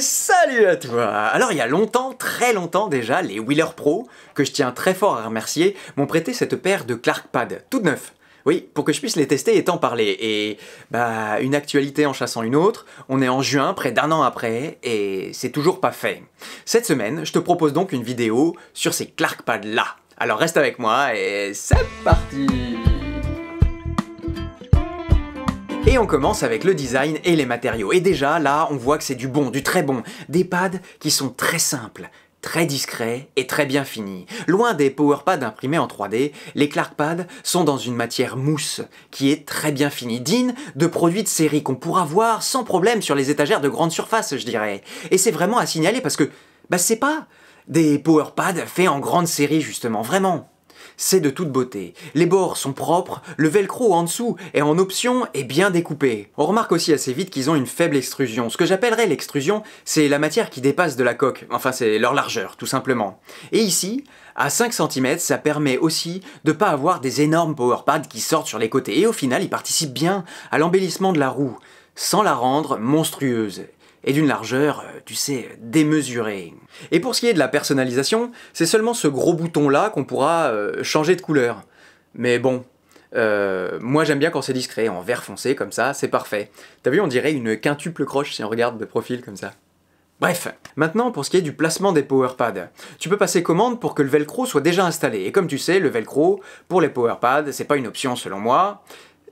salut à toi Alors il y a longtemps, très longtemps déjà, les Wheeler Pro, que je tiens très fort à remercier, m'ont prêté cette paire de Clark Pad, toute neuve. Oui, pour que je puisse les tester et t'en parler. Et bah, une actualité en chassant une autre, on est en juin, près d'un an après, et c'est toujours pas fait. Cette semaine, je te propose donc une vidéo sur ces Clark Pad là. Alors reste avec moi et c'est parti Et on commence avec le design et les matériaux. Et déjà, là, on voit que c'est du bon, du très bon. Des pads qui sont très simples, très discrets et très bien finis. Loin des PowerPads imprimés en 3D, les Pads sont dans une matière mousse qui est très bien finie, digne de produits de série qu'on pourra voir sans problème sur les étagères de grande surface, je dirais. Et c'est vraiment à signaler parce que, bah c'est pas des pads faits en grande série justement, vraiment c'est de toute beauté. Les bords sont propres, le velcro en dessous est en option et bien découpé. On remarque aussi assez vite qu'ils ont une faible extrusion. Ce que j'appellerais l'extrusion, c'est la matière qui dépasse de la coque, enfin c'est leur largeur tout simplement. Et ici, à 5 cm, ça permet aussi de ne pas avoir des énormes power pads qui sortent sur les côtés et au final, ils participent bien à l'embellissement de la roue, sans la rendre monstrueuse et d'une largeur, euh, tu sais, démesurée. Et pour ce qui est de la personnalisation, c'est seulement ce gros bouton-là qu'on pourra euh, changer de couleur. Mais bon, euh, moi j'aime bien quand c'est discret, en vert foncé comme ça, c'est parfait. T'as vu, on dirait une quintuple croche si on regarde de profil comme ça. Bref, maintenant pour ce qui est du placement des PowerPads. Tu peux passer commande pour que le velcro soit déjà installé, et comme tu sais, le velcro, pour les PowerPads, c'est pas une option selon moi,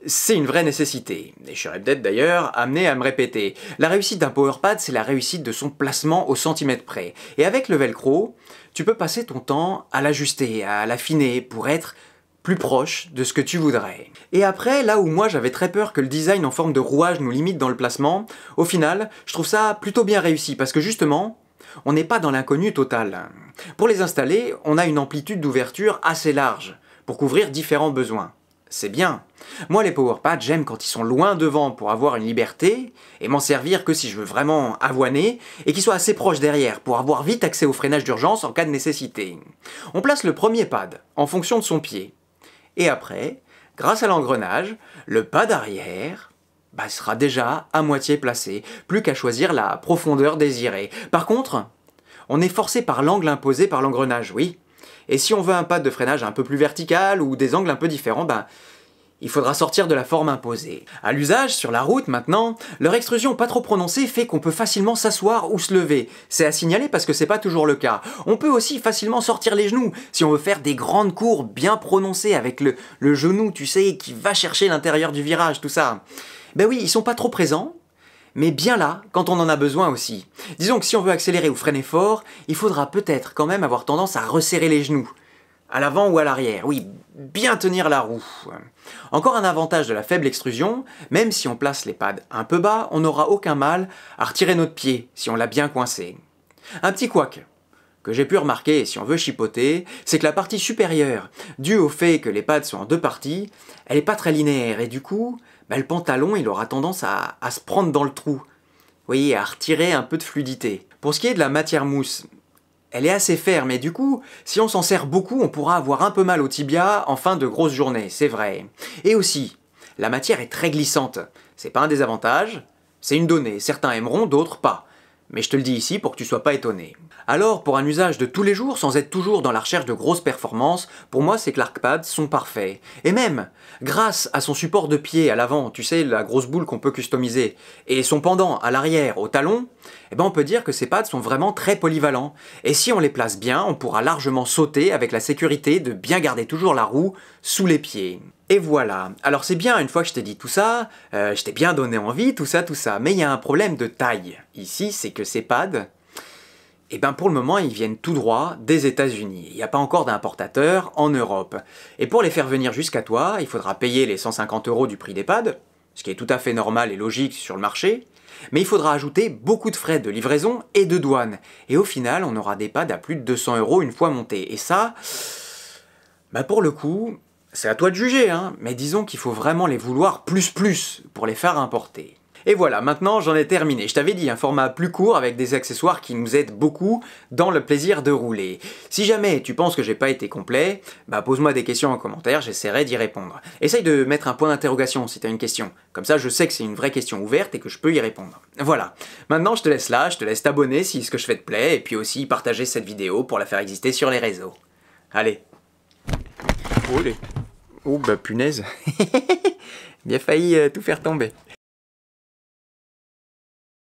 c'est une vraie nécessité. Et je serais peut-être d'ailleurs amené à me répéter. La réussite d'un PowerPad, c'est la réussite de son placement au centimètre près. Et avec le Velcro, tu peux passer ton temps à l'ajuster, à l'affiner pour être plus proche de ce que tu voudrais. Et après, là où moi j'avais très peur que le design en forme de rouage nous limite dans le placement, au final, je trouve ça plutôt bien réussi parce que justement, on n'est pas dans l'inconnu total. Pour les installer, on a une amplitude d'ouverture assez large pour couvrir différents besoins c'est bien. Moi, les pads j'aime quand ils sont loin devant pour avoir une liberté et m'en servir que si je veux vraiment avoiner et qu'ils soient assez proches derrière pour avoir vite accès au freinage d'urgence en cas de nécessité. On place le premier pad en fonction de son pied. Et après, grâce à l'engrenage, le pad arrière bah, sera déjà à moitié placé, plus qu'à choisir la profondeur désirée. Par contre, on est forcé par l'angle imposé par l'engrenage, oui, et si on veut un pad de freinage un peu plus vertical ou des angles un peu différents, ben, il faudra sortir de la forme imposée. À l'usage, sur la route maintenant, leur extrusion pas trop prononcée fait qu'on peut facilement s'asseoir ou se lever. C'est à signaler parce que c'est pas toujours le cas. On peut aussi facilement sortir les genoux si on veut faire des grandes cours bien prononcées avec le, le genou, tu sais, qui va chercher l'intérieur du virage, tout ça. Ben oui, ils sont pas trop présents, mais bien là quand on en a besoin aussi. Disons que si on veut accélérer ou freiner fort, il faudra peut-être quand même avoir tendance à resserrer les genoux. À l'avant ou à l'arrière, oui, bien tenir la roue. Encore un avantage de la faible extrusion, même si on place les pads un peu bas, on n'aura aucun mal à retirer notre pied si on l'a bien coincé. Un petit couac que j'ai pu remarquer, si on veut chipoter, c'est que la partie supérieure, due au fait que les pads sont en deux parties, elle n'est pas très linéaire et du coup, bah, le pantalon il aura tendance à, se prendre dans le trou. voyez, à retirer un peu de fluidité. Pour ce qui est de la matière mousse, elle est assez ferme mais du coup, si on s'en sert beaucoup, on pourra avoir un peu mal au tibia en fin de grosse journée, c'est vrai. Et aussi, la matière est très glissante. C'est pas un désavantage, c'est une donnée. Certains aimeront, d'autres pas mais je te le dis ici pour que tu sois pas étonné. Alors, pour un usage de tous les jours, sans être toujours dans la recherche de grosses performances, pour moi ces ClarkPads sont parfaits. Et même, grâce à son support de pied à l'avant, tu sais, la grosse boule qu'on peut customiser, et son pendant à l'arrière, au talon, eh ben on peut dire que ces pads sont vraiment très polyvalents. Et si on les place bien, on pourra largement sauter avec la sécurité de bien garder toujours la roue sous les pieds. Et voilà. Alors c'est bien, une fois que je t'ai dit tout ça, euh, je t'ai bien donné envie, tout ça, tout ça. Mais il y a un problème de taille. Ici, c'est que ces pads, eh ben pour le moment, ils viennent tout droit des États-Unis. Il n'y a pas encore d'importateur en Europe. Et pour les faire venir jusqu'à toi, il faudra payer les 150 euros du prix des pads, ce qui est tout à fait normal et logique sur le marché. Mais il faudra ajouter beaucoup de frais de livraison et de douane. Et au final, on aura des pads à plus de 200 euros une fois montés. Et ça, bah pour le coup, c'est à toi de juger, hein, mais disons qu'il faut vraiment les vouloir plus plus pour les faire importer. Et voilà, maintenant j'en ai terminé. Je t'avais dit un format plus court avec des accessoires qui nous aident beaucoup dans le plaisir de rouler. Si jamais tu penses que j'ai pas été complet, bah pose-moi des questions en commentaire, j'essaierai d'y répondre. Essaye de mettre un point d'interrogation si t'as une question. Comme ça je sais que c'est une vraie question ouverte et que je peux y répondre. Voilà. Maintenant je te laisse là, je te laisse t'abonner si ce que je fais te plaît et puis aussi partager cette vidéo pour la faire exister sur les réseaux. Allez. Oh bah punaise Bien failli euh, tout faire tomber.